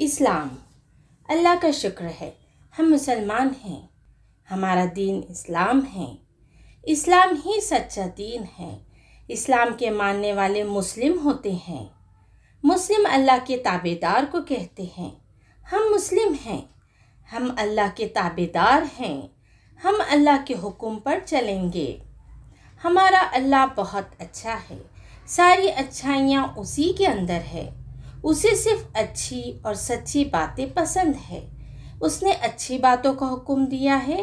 इस्लाम अल्लाह का शुक्र है हम मुसलमान हैं हमारा दीन इस्लाम है इस्लाम ही सच्चा दीन है इस्लाम के मानने वाले मुस्लिम होते हैं मुस्लिम अल्लाह के ताबेदार को कहते हैं हम मुस्लिम हैं हम अल्लाह के ताबेदार हैं हम अल्लाह के हुक्म पर चलेंगे हमारा अल्लाह बहुत अच्छा है सारी अच्छाइयाँ उसी के अंदर है उसे सिर्फ अच्छी और सच्ची बातें पसंद है उसने अच्छी बातों का हुक्म दिया है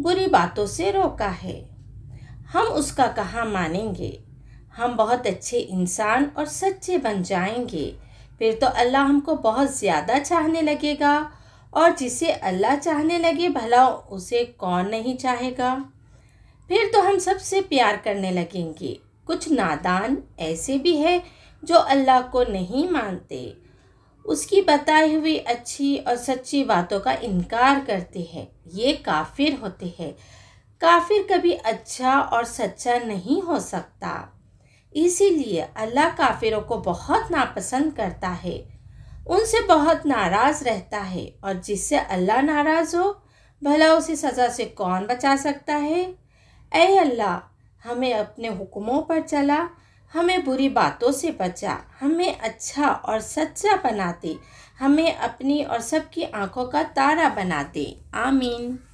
बुरी बातों से रोका है हम उसका कहा मानेंगे हम बहुत अच्छे इंसान और सच्चे बन जाएंगे फिर तो अल्लाह हमको बहुत ज़्यादा चाहने लगेगा और जिसे अल्लाह चाहने लगे भला उसे कौन नहीं चाहेगा फिर तो हम सबसे प्यार करने लगेंगे कुछ नादान ऐसे भी है जो अल्लाह को नहीं मानते उसकी बताई हुई अच्छी और सच्ची बातों का इनकार करते हैं ये काफिर होते हैं काफिर कभी अच्छा और सच्चा नहीं हो सकता इसीलिए अल्लाह काफिरों को बहुत नापसंद करता है उनसे बहुत नाराज़ रहता है और जिससे अल्लाह नाराज़ हो भला उसे सज़ा से कौन बचा सकता है अल्लाह हमें अपने हुक्मों पर चला हमें बुरी बातों से बचा हमें अच्छा और सच्चा बना दे हमें अपनी और सबकी आंखों का तारा बना दे आमीन